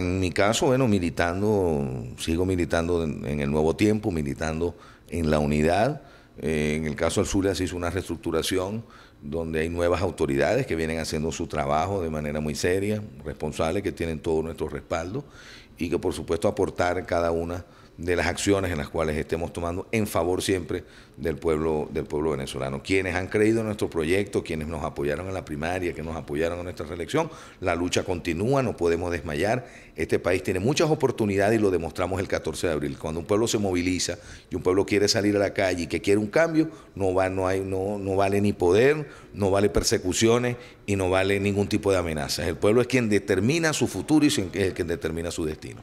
En mi caso, bueno, militando, sigo militando en, el nuevo tiempo, militando en la unidad. Eh, en el caso del sur, se hizo una reestructuración donde hay nuevas autoridades que vienen haciendo su trabajo de manera muy seria, responsables, que tienen todo nuestro respaldo y que por supuesto aportar cada una de las acciones en las cuales estemos tomando en favor siempre del pueblo, del pueblo venezolano. Quienes han creído en nuestro proyecto, quienes nos apoyaron en la primaria, que nos apoyaron en nuestra reelección, la lucha continúa, no podemos desmayar. Este país tiene muchas oportunidades y lo demostramos el 14 de abril. Cuando un pueblo se moviliza y un pueblo quiere salir a la calle y que quiere un cambio, no, va, no, hay, no, no vale ni poder, no vale persecuciones y no vale ningún tipo de amenazas. El pueblo es quien determina su futuro y es el determina su destino.